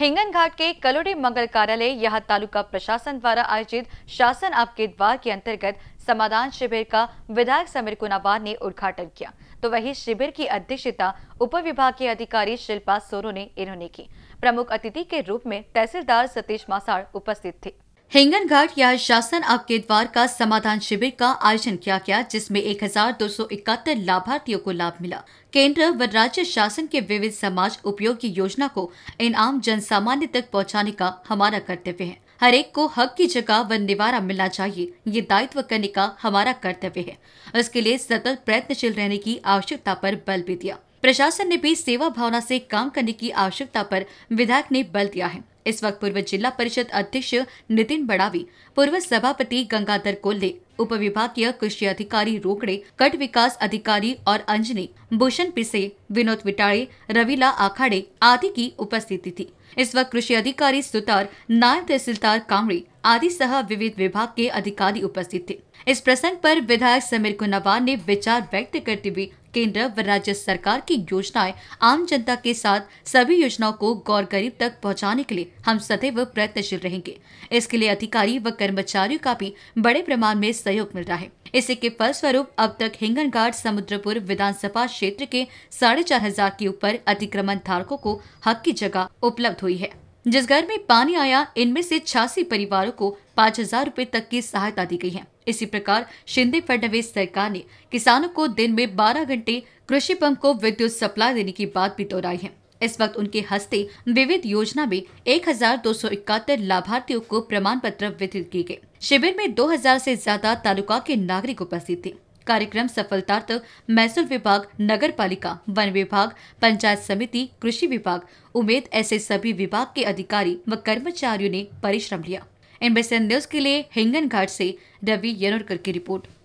हिंगन घाट के कलोड़ी मंगल कार्यालय यहाँ तालुका प्रशासन द्वारा आयोजित शासन आपके द्वार के अंतर्गत समाधान शिविर का विधायक समीर कुनाबार ने उद्घाटन किया तो वही शिविर की अध्यक्षता उप विभाग के अधिकारी शिल्पा सोरो ने इन्होंने की प्रमुख अतिथि के रूप में तहसीलदार सतीश मासाड़ उपस्थित थे हिंगन घाट या शासन आपके द्वार का समाधान शिविर का आयोजन किया गया जिसमें 1,271 लाभार्थियों को लाभ मिला केंद्र व राज्य शासन के विविध समाज उपयोगी योजना को इन आम जन सामान्य तक पहुंचाने का हमारा कर्तव्य है हर एक को हक की जगह व निवारा मिलना चाहिए ये दायित्व करने का हमारा कर्तव्य है इसके लिए सतत प्रयत्नशील रहने की आवश्यकता पर बल भी दिया प्रशासन ने भी सेवा भावना से काम करने की आवश्यकता पर विधायक ने बल दिया है इस वक्त पूर्व जिला परिषद अध्यक्ष नितिन बड़ावी पूर्व सभापति गंगाधर कोल्ले उप विभागीय कृषि अधिकारी रोकड़े कट विकास अधिकारी और अंजनी भूषण पिसे विनोद विटाड़े रविला आखाड़े आदि की उपस्थिति थी इस वक्त कृषि अधिकारी सुतार नायब तहसीलदार कांगड़े आदि सह विविध विभाग के अधिकारी उपस्थित थे इस प्रसंग पर विधायक समीर कुनावार ने विचार व्यक्त करते हुए केंद्र व राज्य सरकार की योजनाएं आम जनता के साथ सभी योजनाओं को गौर गरीब तक पहुंचाने के लिए हम सदैव प्रयत्नशील रहेंगे इसके लिए अधिकारी व कर्मचारियों का भी बड़े प्रमाण में सहयोग मिल रहा है इसी के फलस्वरूप अब तक घाट समुद्रपुर विधानसभा क्षेत्र के साढ़े चार हजार के ऊपर अतिक्रमण धारकों को हक की जगह उपलब्ध हुई है जिस घर में पानी आया इनमें से छियासी परिवारों को पाँच हजार रूपए तक की सहायता दी गई है इसी प्रकार शिंदे फडणवीस सरकार ने किसानों को दिन में 12 घंटे कृषि पंप को विद्युत सप्लाई देने की बात भी दोहराई है इस वक्त उनके हस्ते विविध योजना में एक लाभार्थियों को प्रमाण पत्र वितरित किए गए शिविर में 2000 से ज्यादा तालुका के नागरिक उपस्थित थे कार्यक्रम सफलतार्थ महसूल विभाग नगर पालिका वन विभाग पंचायत समिति कृषि विभाग उम्मीद ऐसे सभी विभाग के अधिकारी व कर्मचारियों ने परिश्रम लिया एम्बेसन न्यूज के लिए हिंगन घाट से रवि यनोरकर की रिपोर्ट